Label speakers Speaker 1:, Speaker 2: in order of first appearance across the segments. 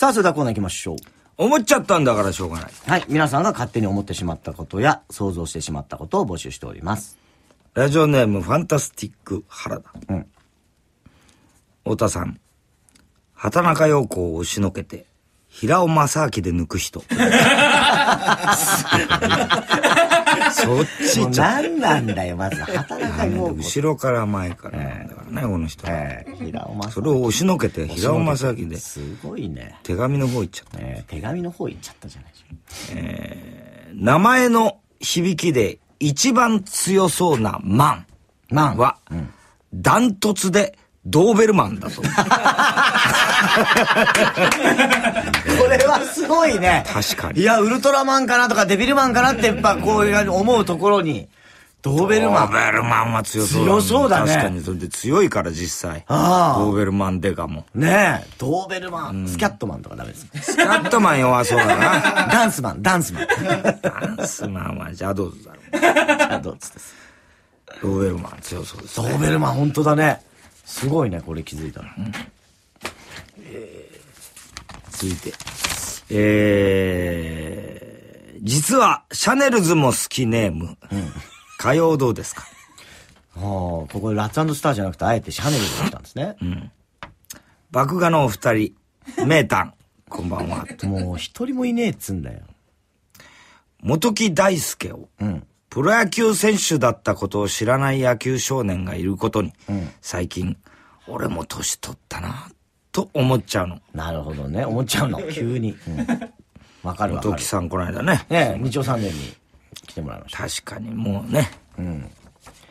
Speaker 1: さあ、それではコーナー行きましょう。思っちゃったんだからしょうがない。はい。皆さんが勝手に思ってしまったことや、想像してしまったことを募集しております。ラジオネーム、ファンタスティック原田。うん。太田さん。畑中陽子を押しのけて、平尾正明で抜く人。そっちじゃ何なんだよ、まず。働か後ろから前からだからね、この人。ええ、平尾正それを押しのけて、平尾正明で。すごいね。手紙の方行っちゃった。え手紙の方行っちゃったじゃないですか。え名前の響きで一番強そうなマン。マンは、ダントツでドーベルマンだそう。れはすごいね。確かに。いや、ウルトラマンかなとか、デビルマンかなって、やっぱこういう思うところに。ドーベルマン。ドーベルマンは強そうだ、強そうだね。確かに。それで強いから実際。ああ。ドーベルマンデカも。ねえ。ドーベルマン、うん、スキャットマンとかダメです。スキャットマン弱そうだな。ダンスマン、ダンスマン。ダンスマンはドーズだろ。ドーズです。ドーベルマン強そうです、ね、ドーベルマン本当だね。すごいね、これ気づいたら。うん、えーついて。えー、実は、シャネルズも好きネーム。うん、火曜どうですかああ、ここラッツスターじゃなくて、あえてシャネルズだったんですね。うん。爆画のお二人、名探、こんばんは。もう一人もいねえっつんだよ。元木大輔を、うん、プロ野球選手だったことを知らない野球少年がいることに、うん、最近、俺も年取ったな、と思っちゃうの。なるほどね。思っちゃうの。急に。わ、うん、かるわかる。時さんこの間ね。ね日曜三年に来てもらいました。確かに、もうね。うん。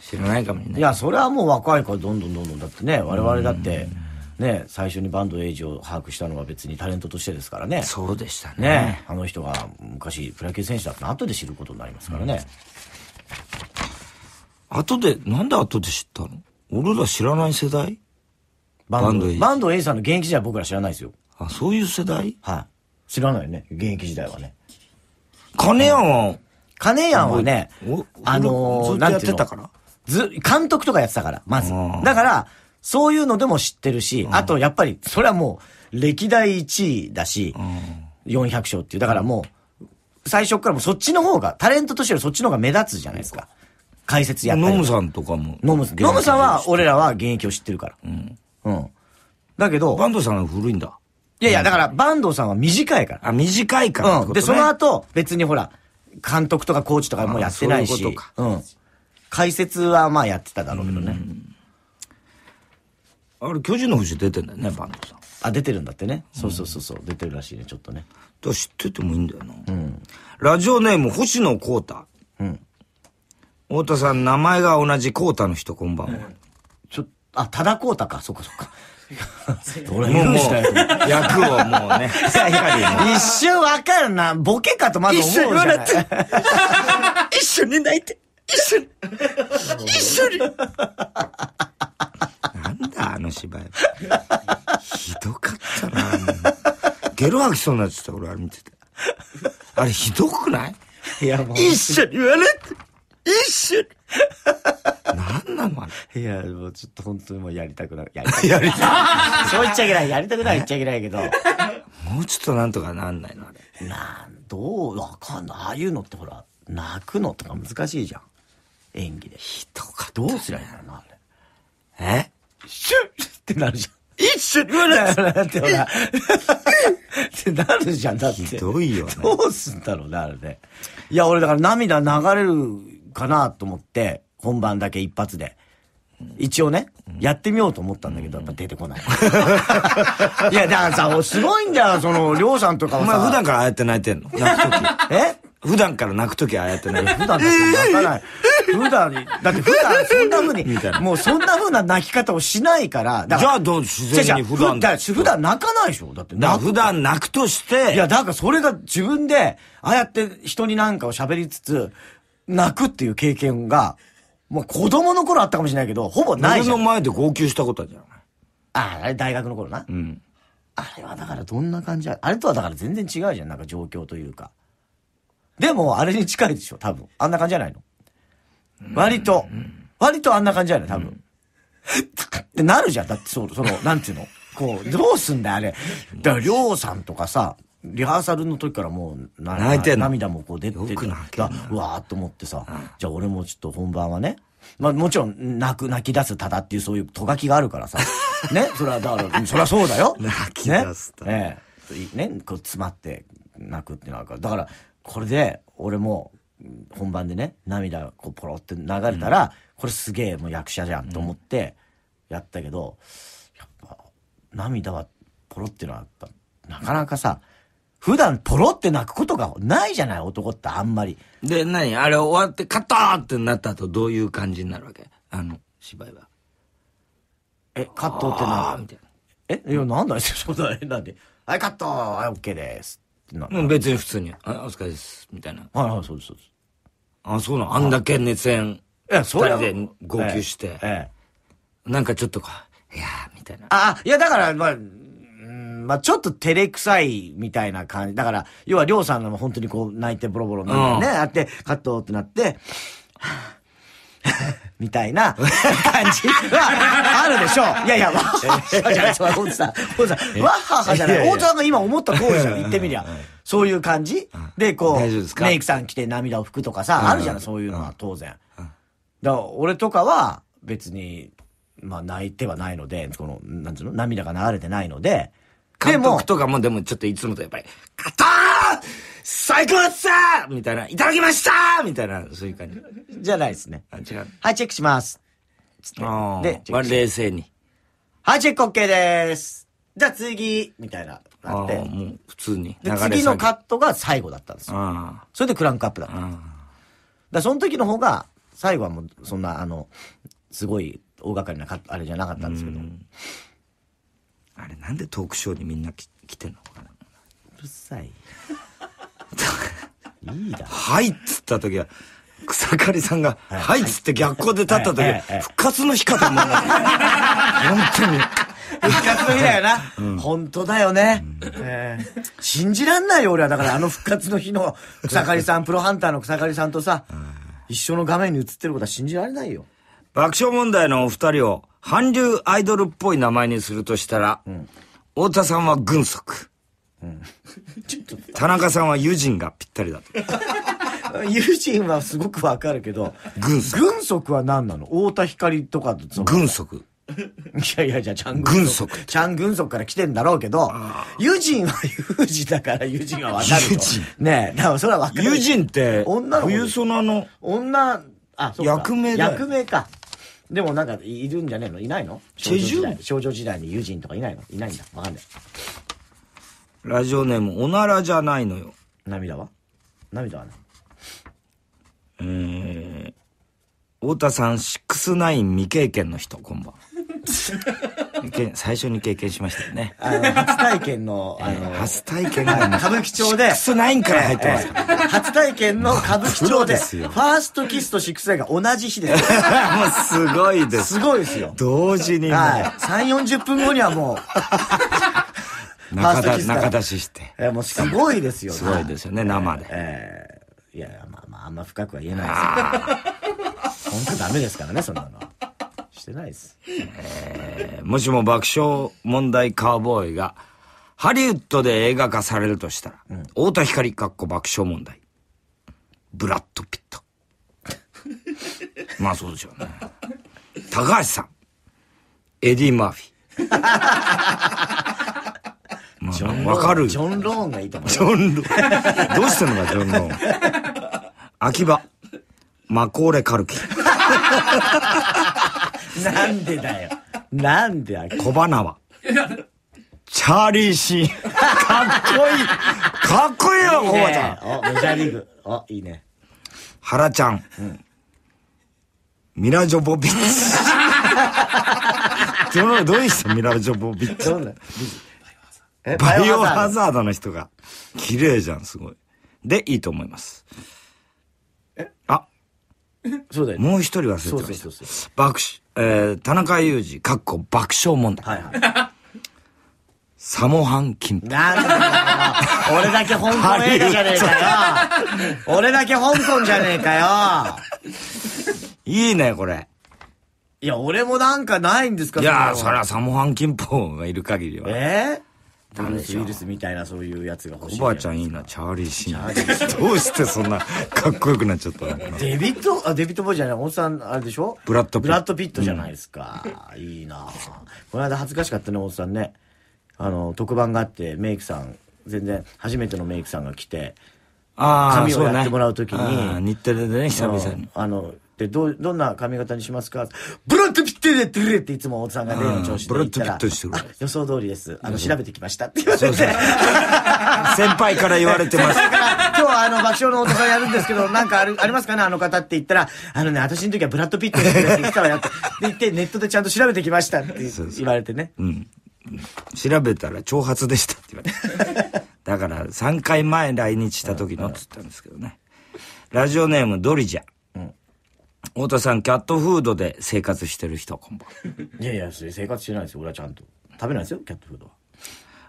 Speaker 1: 知らないかもね。いや、それはもう若いからどんどんどんどん。だってね、我々だって、ね、最初にバンドエイジを把握したのは別にタレントとしてですからね。そうでしたね。ねあの人が昔プロ野球選手だった後で知ることになりますからね。うん、後で、なんで後で知ったの俺ら知らない世代バンドエイバンドさんの現役時代僕ら知らないですよ。あ、そういう世代はい。知らないよね、現役時代はね。金ンは、金ンはね、あのー、なんていうず、監督とかやってたから、まず。だから、そういうのでも知ってるし、あとやっぱり、それはもう、歴代1位だし、400勝っていう。だからもう、最初からもそっちの方が、タレントとしてはそっちの方が目立つじゃないですか。解説やったり。ノムさんとかも。ノムさん。ノムさんは、俺らは現役を知ってるから。うんうん。だけど。坂東さんは古いんだ。いやいや、だから、坂東さんは短いから。あ、短いから、ね、うん。で、その後、別にほら、監督とかコーチとかもやってないし。そういうことか。うん。解説はまあやってただろうけどね。あれ、巨人の星出てんだよね、坂東さん。あ、出てるんだってね。そうそうそうそう、出てるらしいね、ちょっとね。だ知っててもいいんだよな。うん。ラジオネーム、星野光太。うん。太田さん、名前が同じ光太の人、こんばんは。うんあ、ただこうたか。そっかそっか。俺 もう、役をもうね。一瞬わかるな。ボケかとまず思うじゃない。一緒に笑って。一緒に泣いて。一緒に。一緒に。なんだ、あの芝居。ひどかったな。ゲロ吐きそうになってた、俺は見てて。あれひどくないいや、もう。一緒に笑って。いや、もうちょっと本当にもうやりたくない。やりたくな い。そう言っちゃいけない。やりたくない言っちゃいけないけど。もうちょっとなんとかなんないのあれ。なん、どう、わかんない。ああいうのってほら、泣くのとか難しいじゃん。演技で。ひどかどうすりゃいいのな、あれ。えシュッってなるじゃん。一緒に言ないってほら。ってなるじゃん、だって。ひどいよ、ね、どうすんだろうね、あれね。いや、俺だから涙流れるかなと思って、本番だけ一発で。一応ね、やってみようと思ったんだけど、やっぱ出てこない。いや、だからさ、すごいんだよ、その、りょうさんとかはお前普段からああやって泣いてんの泣くとき。え普段から泣くときああやって泣いてる。普段だって泣かない。普段に、だって普段そんな風みたいなに、もうそんな風な泣き方をしないから、だかじゃあどう自然に普段普段泣かないでしょだって普段泣くとして、いや、だからそれが自分で、ああやって人になんかを喋りつつ、泣くっていう経験が、もう子供の頃あったかもしれないけど、ほぼないじゃん。の前で号泣したことあるじゃない。ああ、あれ大学の頃な。うん。あれはだからどんな感じあれとはだから全然違うじゃん。なんか状況というか。でも、あれに近いでしょ、多分。あんな感じじゃないの。割と、割とあんな感じじゃない多分。うん、ってなるじゃん。だって、その、その、なんていうの。こう、どうすんだよ、あれ。だから、りょうさんとかさ、リハーサルの時からもう泣いて涙もこう出てくる。うわーっと思ってさ、じゃあ俺もちょっと本番はねまあもちろん泣く泣き出すただっていうそういうとがきがあるからさ ねそれはだからそりゃそうだよ 泣き出すとねねねこう詰まって泣くっていうのがだからこれで俺も本番でね涙こうポロって流れたら、うん、これすげえもう役者じゃんと思ってやったけど、うん、やっぱ涙はポロっていうのはやっぱなかなかさ、普段ポロって泣くことがないじゃない、男ってあんまり。で、何あれ終わって、カットーってなった後、どういう感じになるわけあの、芝居は。え、カットってなるみたいな。えいや、なんだ、そんな、なんで。はい、カットはい、オッケーです。ってなうん、別に普通に。あ、お疲れです。みたいな。はいはい、そうです、そうです。あ、そうなのあんだけ熱演。え、そう人で号泣して。ええ。なんかちょっとか、いやー、みたいな。あ、いや、だから、まあ、まあちょっと照れくさいみたいな感じ。だから、要はりょうさんが本当にこう泣いてボロボロみたいなね、あって、カットってなって、みたいな感じはあるでしょう。いやいや、わっはっはじゃない。大津さん、大さん、わははじゃない。大津さんが今思った通りじゃん。言ってみりゃ。そういう感じで、こう、メイクさん来て涙を拭くとかさ、あるじゃない、そういうのは当然。だから俺とかは別に、まあ泣いてはないので、この、なんつうの、涙が流れてないので、監督とかもでもちょっといつもとやっぱり、カッー最高っすみたいな、いただきましたみたいな、そういう感じ。じゃないですね。あ、違う。はい、チェックします。つって。冷静に。はい、チェック OK でーす。じゃあ次、みたいな。なって。もう普通に。で、次のカットが最後だったんですよ。それでクランクアップだったでだその時の方が、最後はもう、そんな、あの、すごい大掛かりなカット、あれじゃなかったんですけど。あれなんでトークショーにみんな来てんのかなうるさい いいだはいっつった時は草刈さんが「はい」っつって逆光で立った時、はは復活の日かと思うな本当に復活の日だよな、うん、本当だよね、うん、えー、信じらんないよ俺はだからあの復活の日の草刈さんプロハンターの草刈さんとさ、一緒の画面に映ってることは信じられないよ爆笑問題のお二人を韓流アイドルっぽい名前にするとしたら、うん、太田さんは軍足。うん、田中さんは友人がぴったりだと。友 人はすごくわかるけど、軍足。軍足は何なの太田光とかと軍足。いやいや、じゃあ、ちゃん軍足。ちゃん軍足から来てんだろうけど、友人は友人だから友人はわかる。友人。ねえ、だからそれはわかる。友人って、女の冬ソナの。女、あ、そう役名だ。役名か。でもなんかいるんじゃねえのいないのチェ少女時代に友人とかいないのいないんだ。わかんない。ラジオネーム、おならじゃないのよ。涙は涙はね。うえー、太田さん、69未経験の人、こんばんは。最初に経験しましたよね。初体験の、あの、初体験の、歌舞伎町で、シックスナインから入ってますから。初体験の歌舞伎町で、ですよファーストキスとシックスナイが同じ日です。もうすごいです。すごいですよ。同時に。はい。3、40分後にはもう、中出中出しして。え、もうすごいですよね。すごいですよね、生で。えー、いや、まあまあ、あんま深くは言えないですけど。本当ダメですからね、そんなの。してないです。えー、もしも爆笑問題カーボーイが、ハリウッドで映画化されるとしたら、うん、太田光かっこ爆笑問題。ブラッド・ピット。まあそうでしょうね。高橋さん。エディ・マーフィー。まあ、わかる。ジョン・ローンがいいと思う。ジョン・ローン。どうしてんのか、ジョン・ローン。秋葉。マコーレ・カルキ。なんでだよ。なんでだよ。小花は。チャーリーシーン。かっこいい。かっこいいよ、小花ちゃん。お、メジャーリーグ。お、いいね。原ちゃん。うん、ミラジョボビッチ。どどういう人ミラジョボビッチ。どバイオハザードの人が。綺麗じゃん、すごい。で、いいと思います。えあ。そうだよ、ね。もう一人忘れてました。そうそうそうそう爆死。えー、田中裕二、かっこ爆笑問題。はいはい。サモハンキなんだよ。俺だけ香港映画じゃねえかよ。俺だけ香港じゃねえかよ。いいね、これ。いや、俺もなんかないんですかいや、そりゃサモハンキ金ンがいる限りは。えーブルース・ウイルスみたいなそういうやつが欲しいおばあちゃんいいな、チャーリー・シーン。どうしてそんなかっこよくなっちゃったのデビット、あ、デビット・ボーじゃない、おっさん、あれでしょブラッド・ピット。ブラッド・ピットじゃないですか。うん、いいなこの間恥ずかしかったね、おっさんね。あの、特番があって、メイクさん、全然、初めてのメイクさんが来て、ああ髪をやってもらう時に、ね、日テレでね、久々に。あの、で、ど、どんな髪型にしますかブラッド・ピてれてれっていつも大津さんが例の調子で言ったら、予想通りです。あの、調べてきましたって言われて。先輩から言われてます。今日はあの、爆笑の大津さんやるんですけど、なんかある、ありますかねあの方って言ったら、あのね、私の時はブラッド・ピットですって言ってたわよって。言って、ネットでちゃんと調べてきましたって言われてね。うん。調べたら挑発でしたって言われて。だから、3回前来日した時のっつったんですけどね。ラジオネームドリジャ。太田さん、キャットフードで生活してる人、こんばんいやいや、それ生活してないですよ。俺はちゃんと。食べないですよ、キャットフードは。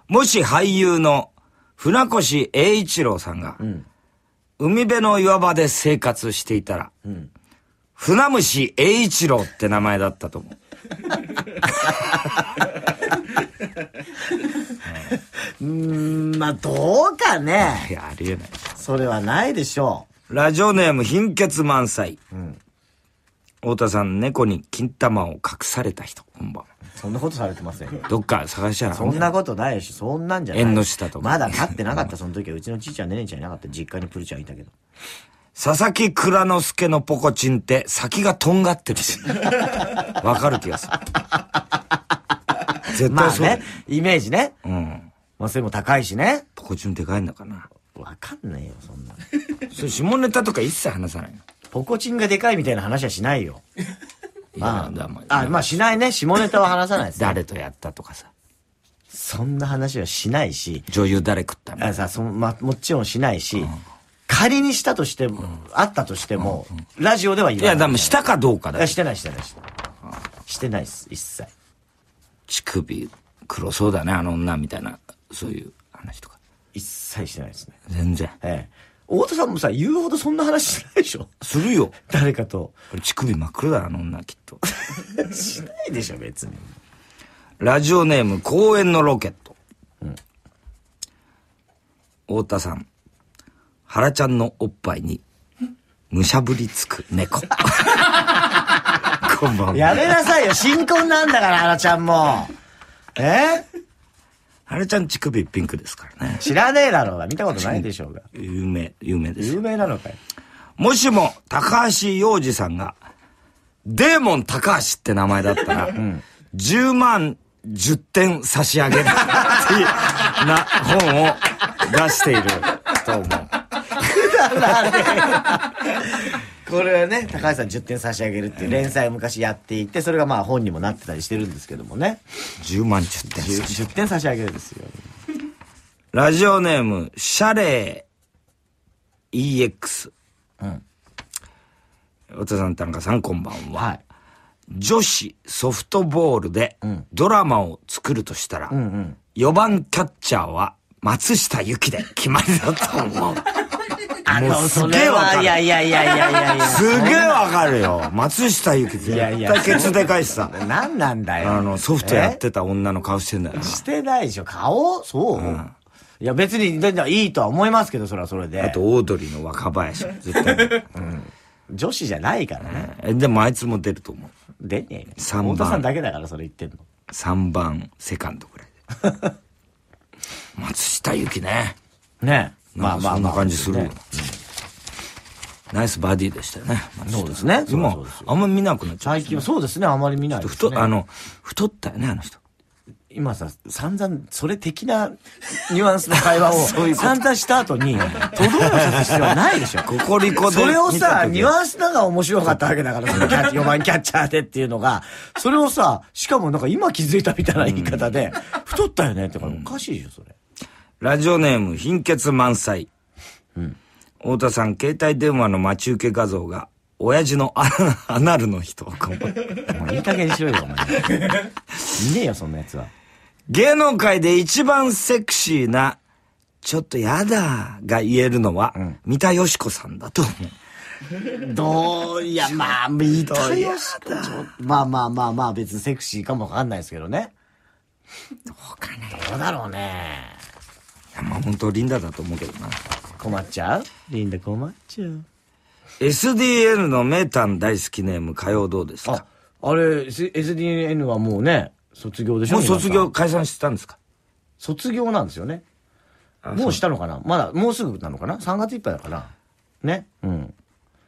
Speaker 1: もし俳優の船越英一郎さんが、うん海辺の岩場で生活していたら、うん、船虫栄一郎って名前だったと思う。うん、まあ、どうかね。いや、ありえない。それはないでしょう。ラジオネーム貧血満載。うん、太田さん、猫に金玉を隠された人、こんばんそんなことされてませんよ。どっか探したら。そんなことないし、そんなんじゃない。縁の下とか。まだ立ってなかった、その時は。うちのちいちゃん、ねねちゃんいなかった。実家にプルちゃんいたけど。佐々木蔵之介のポコチンって先がとんがってるし。わかる気がする。絶対そう。まあね、イメージね。うん。まあそれも高いしね。ポコチンでかいんだかな。わかんないよ、そんな。それ下ネタとか一切話さないの。ポコチンがでかいみたいな話はしないよ。まあ、まあ、まあしないね。下ネタは話さないです、ね。誰とやったとかさ。そんな話はしないし。女優誰食ったのあさそ、まあ、もちろんしないし、うん、仮にしたとしても、あったとしても、ラジオでは言わない。いや、でもしたかどうかだよ。してない、してない、してない。してないです、一切。乳首黒そうだね、あの女みたいな、そういう話とか。一切してないですね。全然。ええ。太田さんもさ、言うほどそんな話しないでしょするよ。誰かと。これ乳首真っ黒だな、あの女、きっと。しないでしょ、別に。ラジオネーム、公園のロケット。うん。太田さん、原ちゃんのおっぱいに、むしゃぶりつく猫。こんばんは。やめなさいよ、新婚なんだから、原ちゃんも。えあれちゃん乳首ピンクですからね。知らねえだろうが、見たことないでしょうが。有名、有名です。有名なのかよ。もしも、高橋洋二さんが、デーモン高橋って名前だったら、うん、10万10点差し上げるっていうな本を出していると思う。くだらねえ。これはね、高橋さん10点差し上げるっていう連載を昔やっていて、それがまあ本にもなってたりしてるんですけどもね。10万10点 10, 10点差し上げるですよ。ラジオネーム、シャレー EX。うん。お田さん、田中さん、こんばんは。はい。女子ソフトボールでドラマを作るとしたら、うんうん、4番キャッチャーは松下由紀で決まりだと思う。あの、すげえかる。いやいやいやいやいやいや。すげえわかるよ。松下ゆき絶対ケツでかいしさ。何なんだよ。あの、ソフトやってた女の顔してんだよ。してないでしょ。顔そう、うんいや別に、いいとは思いますけど、それはそれで。あと、オードリーの若林。絶対。うん、女子じゃないからね、でもあいつも出ると思う。出ねえ3番。太田さんだけだからそれ言ってんの。3番、セカンドぐらいで。松下ゆきね。ねまあまあ、そんな感じする、ナイスバディでしたよね。そうですね。今、あんまり見なくなっちゃう、最近はそうですね、あまり見ない、太、あの、太ったよね、あの人。今さ、散々、それ的なニュアンスの会話を そういう散々した後に、とどめをす必要はないでしょ。ココリコで。それをさ、ニュアンスながら面白かったわけだから、そのキャ4番 キャッチャーでっていうのが、それをさ、しかもなんか今気づいたみたいな言い方で、太ったよねってからおかしいでしょ、それ。ラジオネーム、貧血満載。うん。太田さん、携帯電話の待ち受け画像が、親父の アナルの人。もういい加減にしろよ、お前。いねえよ、そんなやつは。芸能界で一番セクシーな、ちょっとやだが言えるのは、うん、三田佳子さんだと思う。どう、いや、まあ、見たよ。まあまあまあまあ、別にセクシーかもわかんないですけどね。どうかな。どうだろうね。まあ本当リンダだと思うけどな。困っちゃうリンダ困っちゃう。SDN の名探大好きネーム火曜どうですかあ、あれ、S、SDN はもうね、卒業でしょもう卒業解散したんですか卒業なんですよね。もうしたのかなまだ、もうすぐなのかな ?3 月いっぱいだから。ね。うん。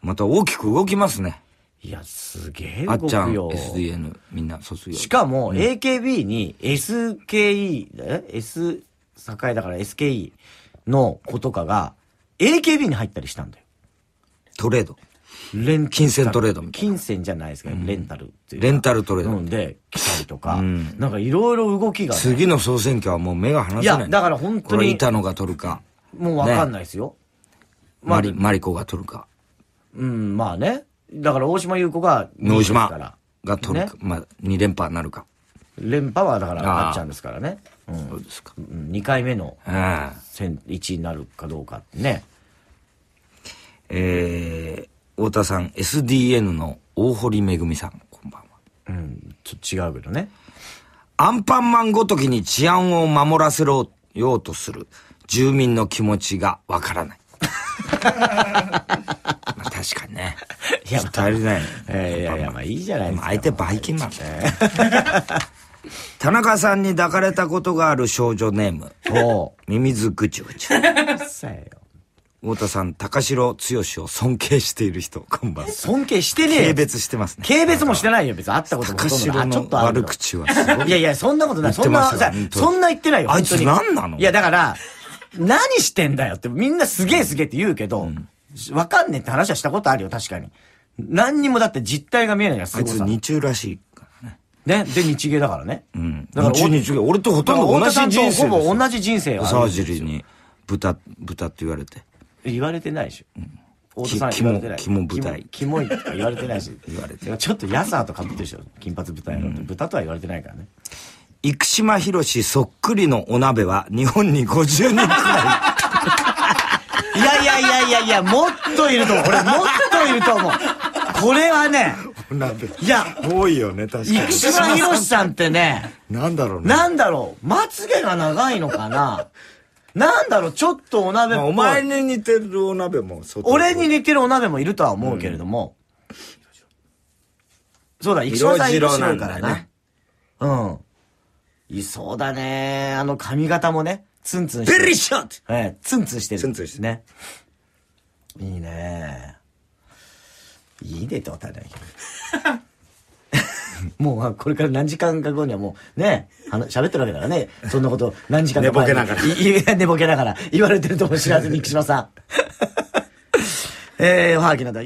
Speaker 1: また大きく動きますね。いや、すげえ動くよ。あっちゃん、SDN、みんな卒業。しかも、AKB に SKE、え、うん、S、栄だから SKE の子とかが、AKB に入ったりしたんだよ。トレード。レン金銭トレードみたいな。金銭じゃないですけど、うん、レンタルレンタルトレード。んで、来たりとか、うん、なんかいろいろ動きが、ね、次の総選挙はもう目が離せない。いや、だから本当に。これ板野が取るか。
Speaker 2: もうわかんない
Speaker 1: ですよ。ね、マリ、マリコが取るか。うん、まあね。だから大島優子が、大島が取るか、ね、まあ、2連覇になるか。連覇はだからあっちゃんですからね、うん、そうですか、2回目の1位になるかどうかねえー、太田さん SDN の大堀めぐみさんこんばんはうんちょっと違うけどねアンパンマンごときに治安を守らせろようとする住民の気持ちがわからない 確かにね。いや、足りない。いやいや、まあいいじゃないですか。相手バイキンなんね。田中さんに抱かれたことがある少女ネーム。おミミズチちゅさちよ。太田さん、高城剛を尊敬している人、こんばんは。尊敬してねえ軽蔑してますね。軽蔑もしてないよ、別に会ったことも高城の悪口はすごい。いやいや、そんなことない。そんな、そんな言ってないよ。あいつ何なのいや、だから、何してんだよって、みんなすげえすげえって言うけど、わかんねえって話はしたことあるよ、確かに。何にもだって実態が見えないじゃん、すあいつ日中らしいからね。ね。で、日芸だからね。うん。
Speaker 2: だから日中日中、俺とほとんど同じ人生ですよ。ほぼ
Speaker 1: 同じ人生を沢尻に豚、豚って言われて。言われてないでしょ。う。田さんは言われてない。肝、いとか言われてないし。言われてちょっとヤサーとかぶってるでしょ。金髪豚台って。豚とは言われてないからね。生島博士そっくりのお鍋は日本に5年くらい。いやいや、もっといると思う。これ、もっといると思う。これはね、いや、多いよね、確かに。生島博さんってね、なんだろうね。なんだろう、まつげが長いのかな。なんだろう、ちょっとお鍋も。お前に似てるお鍋も、俺に似てるお鍋もいるとは思うけれども。うん、そうだ、生島さんいるからな。ね、うん。いそうだね。あの髪型もね、ツンツンしてる。ベリーショットええ、ツンツンしてる、ツンツンしてる。ね。いいねいいデートは足りないけど。もうこれから何時間か後にはもうね、喋ってるわけだからね、そんなこと何時間か前に。寝ぼけながら。寝ぼけながら言われてるとも知らずに、木島さん。えー、おはぎなど。